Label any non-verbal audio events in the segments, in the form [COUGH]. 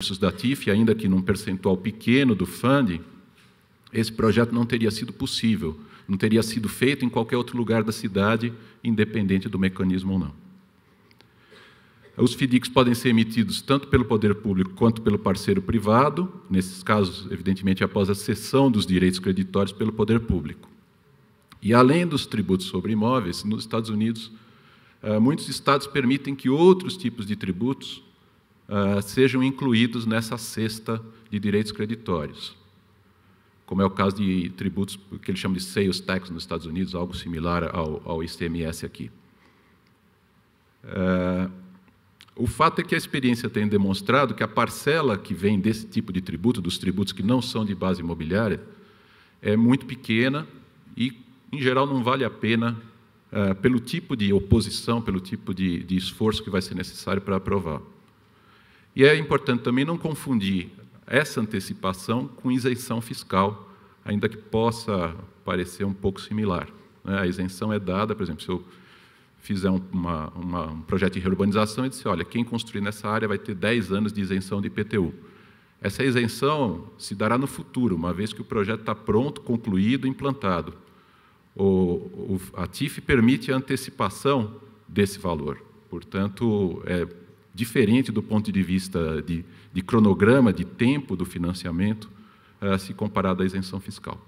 recursos da TIF, ainda que num percentual pequeno do fundo, esse projeto não teria sido possível, não teria sido feito em qualquer outro lugar da cidade, independente do mecanismo ou não. Os FDICs podem ser emitidos tanto pelo poder público quanto pelo parceiro privado, nesses casos, evidentemente, após a cessão dos direitos creditórios pelo poder público. E além dos tributos sobre imóveis, nos Estados Unidos, eh, muitos estados permitem que outros tipos de tributos ah, sejam incluídos nessa cesta de direitos creditórios, como é o caso de tributos que eles chamam de sales tax nos Estados Unidos, algo similar ao, ao ICMS aqui. Uh, o fato é que a experiência tem demonstrado que a parcela que vem desse tipo de tributo, dos tributos que não são de base imobiliária, é muito pequena e, em geral, não vale a pena uh, pelo tipo de oposição, pelo tipo de, de esforço que vai ser necessário para aprovar. E é importante também não confundir essa antecipação com isenção fiscal, ainda que possa parecer um pouco similar. Né? A isenção é dada, por exemplo, se eu fizer uma, uma, um projeto de reurbanização e disser, assim, olha, quem construir nessa área vai ter 10 anos de isenção de IPTU. Essa isenção se dará no futuro, uma vez que o projeto está pronto, concluído, implantado. O, o, a TIF permite a antecipação desse valor. Portanto, é diferente do ponto de vista de, de cronograma, de tempo do financiamento, eh, se comparado à isenção fiscal.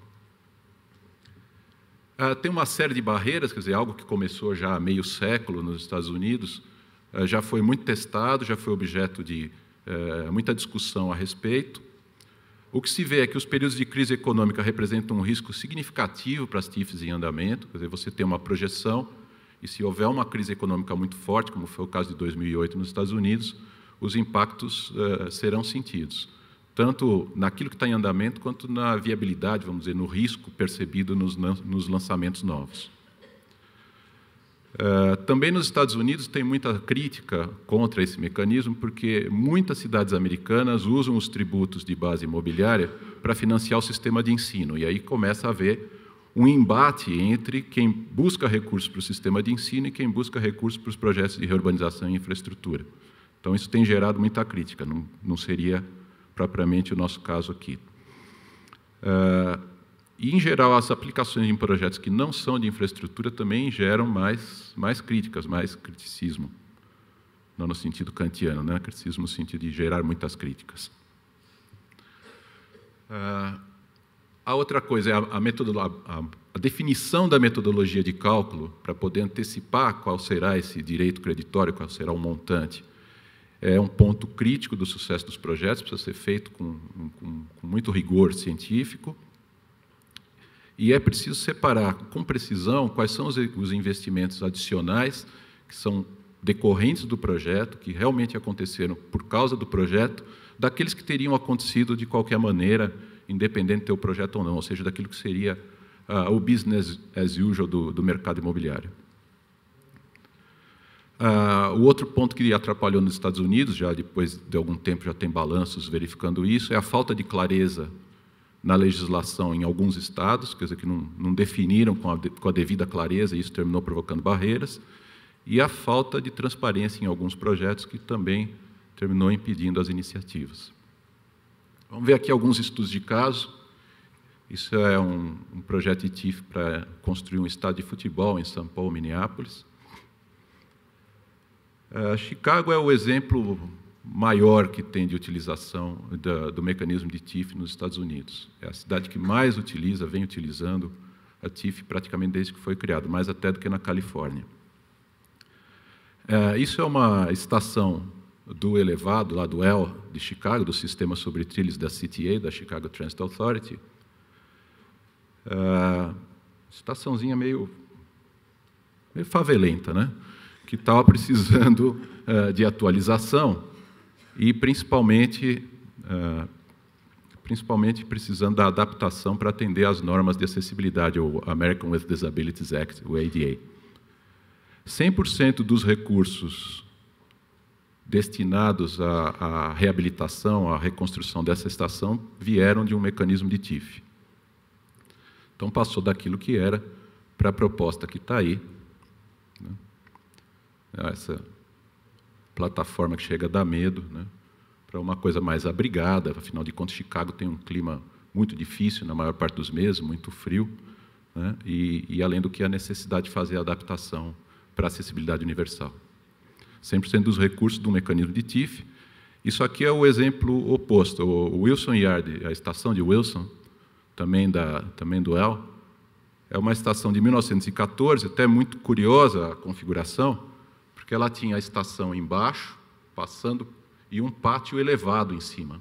Eh, tem uma série de barreiras, quer dizer, algo que começou já há meio século nos Estados Unidos, eh, já foi muito testado, já foi objeto de muita discussão a respeito. O que se vê é que os períodos de crise econômica representam um risco significativo para as TIFs em andamento, quer dizer, você tem uma projeção, e se houver uma crise econômica muito forte, como foi o caso de 2008 nos Estados Unidos, os impactos uh, serão sentidos, tanto naquilo que está em andamento, quanto na viabilidade, vamos dizer, no risco percebido nos, nos lançamentos novos. Uh, também nos Estados Unidos tem muita crítica contra esse mecanismo, porque muitas cidades americanas usam os tributos de base imobiliária para financiar o sistema de ensino, e aí começa a haver um embate entre quem busca recursos para o sistema de ensino e quem busca recursos para os projetos de reurbanização e infraestrutura. Então, isso tem gerado muita crítica, não, não seria propriamente o nosso caso aqui. Uh, e, em geral, as aplicações em projetos que não são de infraestrutura também geram mais, mais críticas, mais criticismo. Não no sentido kantiano, né? criticismo no sentido de gerar muitas críticas. Uh, a outra coisa é a, a, a, a definição da metodologia de cálculo, para poder antecipar qual será esse direito creditório, qual será o montante. É um ponto crítico do sucesso dos projetos, precisa ser feito com, com, com muito rigor científico. E é preciso separar com precisão quais são os, os investimentos adicionais que são decorrentes do projeto, que realmente aconteceram por causa do projeto, daqueles que teriam acontecido de qualquer maneira independente do teu projeto ou não, ou seja, daquilo que seria uh, o business as usual do, do mercado imobiliário. Uh, o outro ponto que atrapalhou nos Estados Unidos, já depois de algum tempo já tem balanços verificando isso, é a falta de clareza na legislação em alguns estados, quer dizer, que não, não definiram com a, com a devida clareza, e isso terminou provocando barreiras, e a falta de transparência em alguns projetos, que também terminou impedindo as iniciativas. Vamos ver aqui alguns estudos de caso. Isso é um, um projeto tif para construir um estádio de futebol em São Paulo, Minneapolis. Uh, Chicago é o exemplo maior que tem de utilização da, do mecanismo de TIF nos Estados Unidos. É a cidade que mais utiliza, vem utilizando a TIF praticamente desde que foi criada, mais até do que na Califórnia. É, isso é uma estação do elevado lá do EL de Chicago, do sistema sobre trilhos da CTA, da Chicago Transit Authority. Uh, estaçãozinha meio, meio favelenta, né? que estava precisando uh, [LAUGHS] de atualização e principalmente, uh, principalmente precisando da adaptação para atender às normas de acessibilidade, o American with Disabilities Act, o ADA. 100% dos recursos destinados à, à reabilitação, à reconstrução dessa estação, vieram de um mecanismo de TIF. Então, passou daquilo que era para a proposta que está aí, né? Ah, essa plataforma que chega a dar medo, né? para uma coisa mais abrigada, afinal de contas, Chicago tem um clima muito difícil na maior parte dos meses, muito frio, né? e, e além do que a necessidade de fazer a adaptação para a acessibilidade universal. 100% dos recursos do mecanismo de TIF. Isso aqui é o exemplo oposto. O Wilson Yard, a estação de Wilson, também, da, também do El, é uma estação de 1914, até muito curiosa a configuração, porque ela tinha a estação embaixo, passando, e um pátio elevado em cima.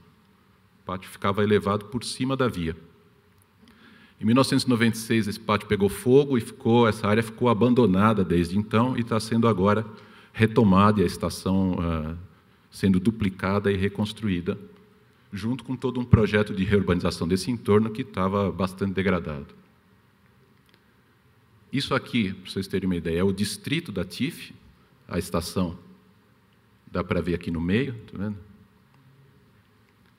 O pátio ficava elevado por cima da via. Em 1996, esse pátio pegou fogo e ficou, essa área ficou abandonada desde então e está sendo agora retomada e a estação uh, sendo duplicada e reconstruída, junto com todo um projeto de reurbanização desse entorno que estava bastante degradado. Isso aqui, para vocês terem uma ideia, é o distrito da TIF, a estação. Dá para ver aqui no meio, tá vendo?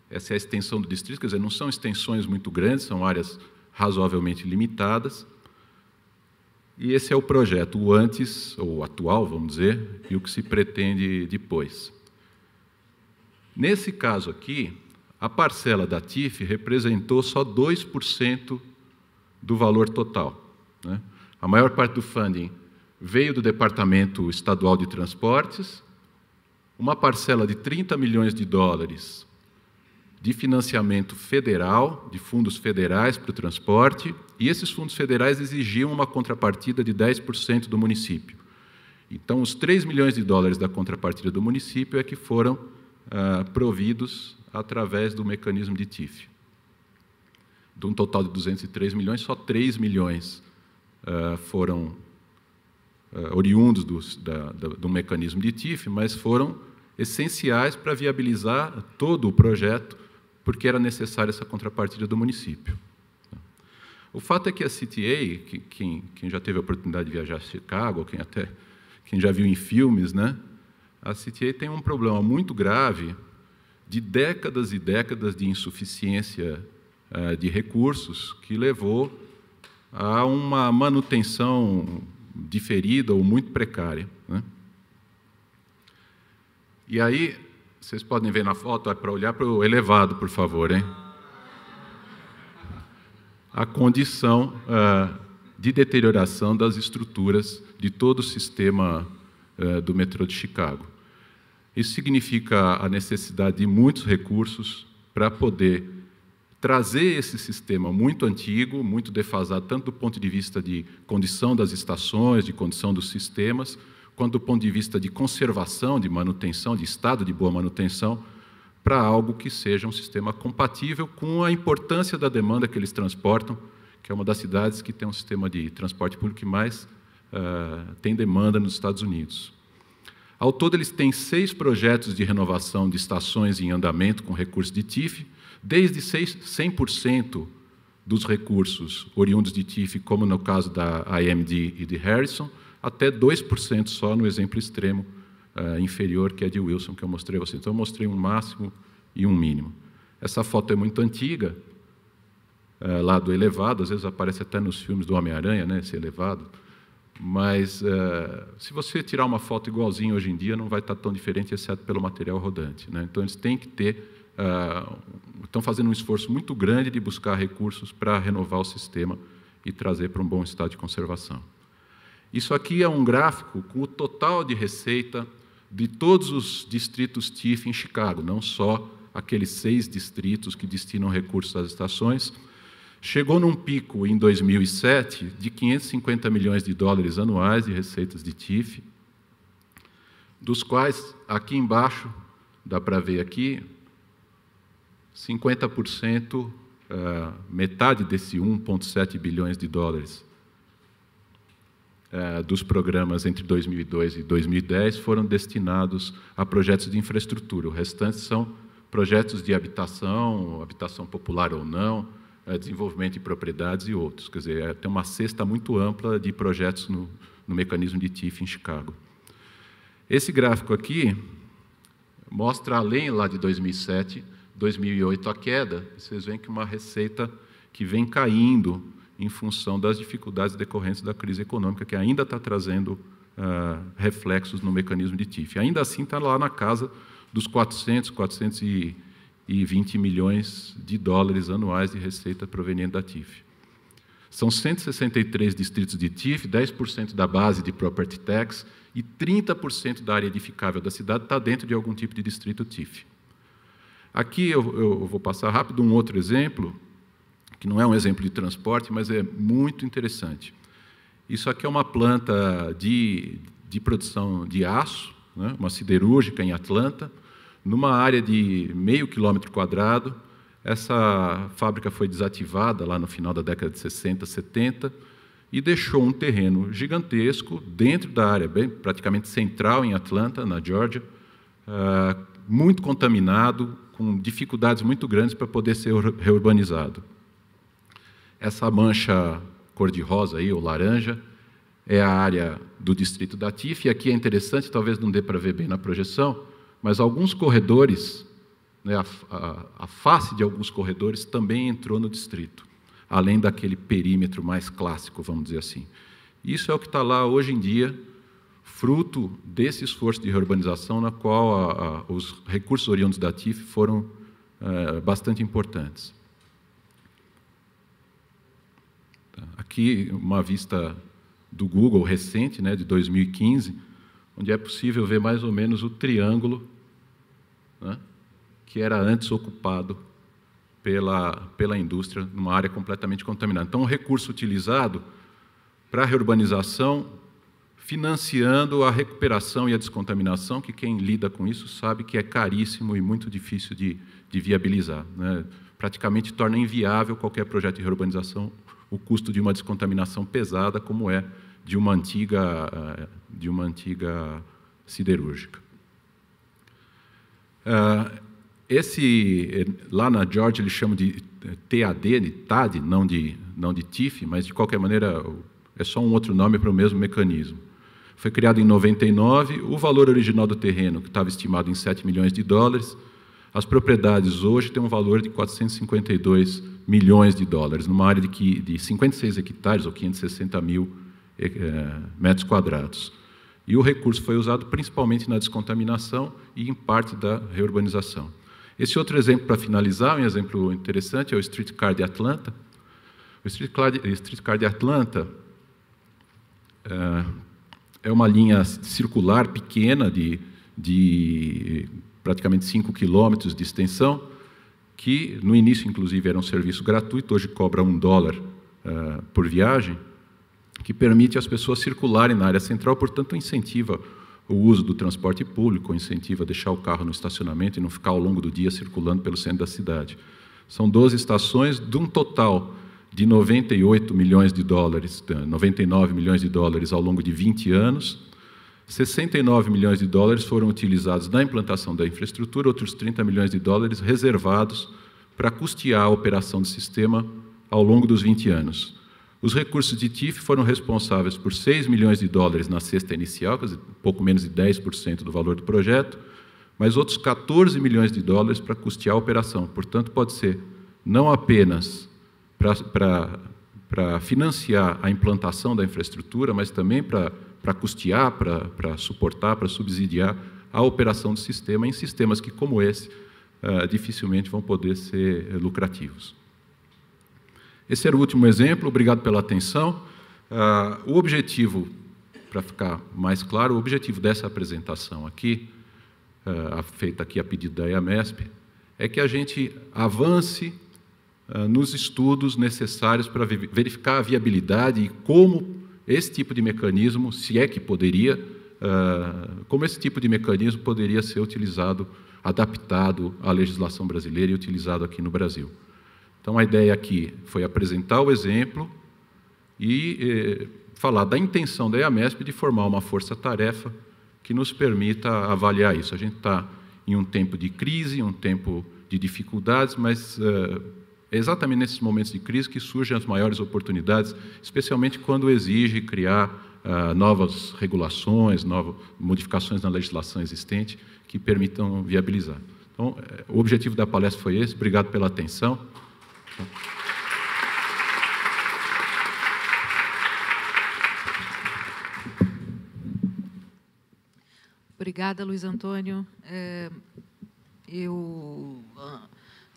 Essa é a extensão do distrito, quer dizer, não são extensões muito grandes, são áreas razoavelmente limitadas. E esse é o projeto, o antes, ou atual, vamos dizer, e o que se pretende depois. Nesse caso aqui, a parcela da TIF representou só 2% do valor total. Né? A maior parte do funding veio do Departamento Estadual de Transportes, uma parcela de 30 milhões de dólares de financiamento federal, de fundos federais para o transporte, e esses fundos federais exigiam uma contrapartida de 10% do município. Então, os 3 milhões de dólares da contrapartida do município é que foram ah, providos através do mecanismo de TIF. De um total de 203 milhões, só 3 milhões ah, foram ah, oriundos do da, da, do mecanismo de TIF, mas foram essenciais para viabilizar todo o projeto, porque era necessária essa contrapartida do município. O fato é que a CTA, que, quem, quem, já teve a oportunidade de viajar a Chicago, quem até quem já viu em filmes, né? A CTA tem um problema muito grave de décadas e décadas de insuficiência uh, de recursos que levou a uma manutenção diferida ou muito precária. Né? E aí, vocês podem ver na foto, é para olhar para o elevado, por favor, hein? a condição uh, de deterioração das estruturas de todo o sistema uh, do metrô de Chicago. Isso significa a necessidade de muitos recursos para poder trazer esse sistema muito antigo, muito defasado, tanto do ponto de vista de condição das estações, de condição dos sistemas, quanto do ponto de vista de conservação, de manutenção, de estado de boa manutenção, para algo que seja um sistema compatível com a importância da demanda que eles transportam, que é uma das cidades que tem um sistema de transporte público que mais uh, tem demanda nos Estados Unidos. Ao todo, eles têm seis projetos de renovação de estações em andamento com recursos de TIF, desde 100% dos recursos oriundos de TIF, como no caso da IMD e de Harrison, até 2% só no exemplo extremo uh, inferior, que é de Wilson, que eu mostrei a você. Então, eu mostrei um máximo e um mínimo. Essa foto é muito antiga, uh, lá do elevado, às vezes aparece até nos filmes do Homem-Aranha, né, esse elevado. Mas uh, se você tirar uma foto igualzinha hoje em dia, não vai estar tão diferente, exceto pelo material rodante. Né? Então, eles têm que ter. Uh, estão fazendo um esforço muito grande de buscar recursos para renovar o sistema e trazer para um bom estado de conservação. Isso aqui é um gráfico com o total de receita de todos os distritos TIF em Chicago, não só aqueles seis distritos que destinam recursos às estações, chegou num pico em 2007 de 550 milhões de dólares anuais de receitas de TIF, dos quais aqui embaixo dá para ver aqui 50% eh, metade desse 1,7 bilhões de dólares eh, dos programas entre 2002 e 2010 foram destinados a projetos de infraestrutura. O restante são projetos de habitação, habitação popular ou não, eh, desenvolvimento de propriedades e outros. Quer dizer, eh, tem uma cesta muito ampla de projetos no, no mecanismo de TIF em Chicago. Esse gráfico aqui mostra além lá de 2007, 2008 a queda, vocês veem que uma receita que vem caindo em função das dificuldades decorrentes da crise econômica, que ainda está trazendo uh, reflexos no mecanismo de TIF. Ainda assim, está lá na casa dos 400, 420 milhões de dólares anuais de receita proveniente da TIF. São 163 distritos de TIF, 10% da base de property tax e 30% da área edificável da cidade está dentro de algum tipo de distrito TIF. Aqui eu, eu vou passar rápido um outro exemplo, que não é um exemplo de transporte, mas é muito interessante. Isso aqui é uma planta de, de produção de aço, né, uma siderúrgica em Atlanta, numa área de meio quilômetro quadrado. Essa fábrica foi desativada lá no final da década de 60, 70 e deixou um terreno gigantesco dentro da área, bem, praticamente central em Atlanta, na Georgia, uh, muito contaminado, com dificuldades muito grandes para poder ser reurbanizado. Essa mancha cor-de-rosa aí, ou laranja, é a área do distrito da TIF, e aqui é interessante, talvez não dê para ver bem na projeção, mas alguns corredores, né, a, a, a face de alguns corredores também entrou no distrito, além daquele perímetro mais clássico, vamos dizer assim. Isso é o que está lá hoje em dia, fruto desse esforço de reurbanização, na qual a, a, os recursos oriundos da TIF foram eh, bastante importantes. Aqui, uma vista do Google recente, né, de 2015, onde é possível ver mais ou menos o triângulo né, que era antes ocupado pela, pela indústria, numa área completamente contaminada. Então, um recurso utilizado para a reurbanização, financiando a recuperação e a descontaminação, que quem lida com isso sabe que é caríssimo e muito difícil de, de viabilizar. Né? Praticamente torna inviável qualquer projeto de reurbanização o custo de uma descontaminação pesada, como é de uma antiga, eh, de uma antiga siderúrgica. Eh, esse, eh, lá na Georgia, eles chamam de TAD, de TAD, não de, não de TIF, mas, de qualquer maneira, é só um outro nome para o mesmo mecanismo. Foi criado em 99, o valor original do terreno, que estava estimado em 7 milhões de dólares, as propriedades hoje têm um valor de 452 milhões de dólares, numa área de, que, de 56 hectares ou 560 mil eh, metros quadrados. E o recurso foi usado principalmente na descontaminação e em parte da reurbanização. Esse outro exemplo, para finalizar, um exemplo interessante, é o streetcar de Atlanta. O streetcar de Atlanta eh, é uma linha circular pequena de, de praticamente 5 quilômetros de extensão, que no início, inclusive, era um serviço gratuito, hoje cobra um dólar uh, por viagem, que permite às pessoas circularem na área central, portanto, incentiva o uso do transporte público, incentiva deixar o carro no estacionamento e não ficar ao longo do dia circulando pelo centro da cidade. São 12 estações, de um total de 98 milhões de dólares, 99 milhões de dólares ao longo de 20 anos, 69 milhões de dólares foram utilizados na implantação da infraestrutura, outros 30 milhões de dólares reservados para custear a operação do sistema ao longo dos 20 anos. Os recursos de TIF foram responsáveis por 6 milhões de dólares na cesta inicial, pouco menos de 10% do valor do projeto, mas outros 14 milhões de dólares para custear a operação. Portanto, pode ser não apenas para, para, para financiar a implantação da infraestrutura, mas também para para custear, para suportar, para subsidiar a operação do sistema em sistemas que, como esse, uh, dificilmente vão poder ser eh, lucrativos. Esse era o último exemplo, obrigado pela atenção. Uh, o objetivo, para ficar mais claro, o objetivo dessa apresentação aqui, uh, feita aqui a pedido da EAMESP, é que a gente avance nos estudos necessários para verificar a viabilidade e como esse tipo de mecanismo, se é que poderia, ah, como esse tipo de mecanismo poderia ser utilizado, adaptado à legislação brasileira e utilizado aqui no Brasil. Então, a ideia aqui foi apresentar o exemplo e eh, falar da intenção da IAMESP de formar uma força-tarefa que nos permita avaliar isso. A gente está em um tempo de crise, um tempo de dificuldades, mas ah, é exatamente nesses momentos de crise que surgem as maiores oportunidades, especialmente quando exige criar ah, novas regulações, novas modificações na legislação existente que permitam viabilizar. Então, eh, o objetivo da palestra foi esse. Obrigado pela atenção. Obrigada, Luiz Antônio. É, eu ah,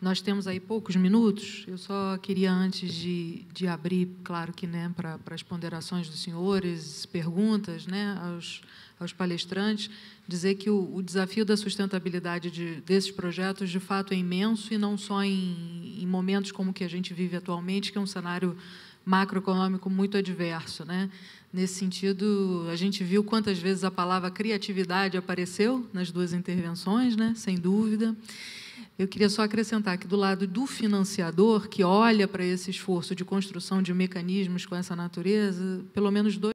nós temos aí poucos minutos. Eu só queria, antes de, de abrir, claro que né, para as ponderações dos senhores, perguntas né, aos, aos palestrantes, dizer que o, o desafio da sustentabilidade de, desses projetos, de fato, é imenso e não só em, em momentos como o que a gente vive atualmente, que é um cenário macroeconômico muito adverso. Né? Nesse sentido, a gente viu quantas vezes a palavra criatividade apareceu nas duas intervenções, né? sem dúvida. Eu queria só acrescentar que, do lado do financiador, que olha para esse esforço de construção de mecanismos com essa natureza, pelo menos dois.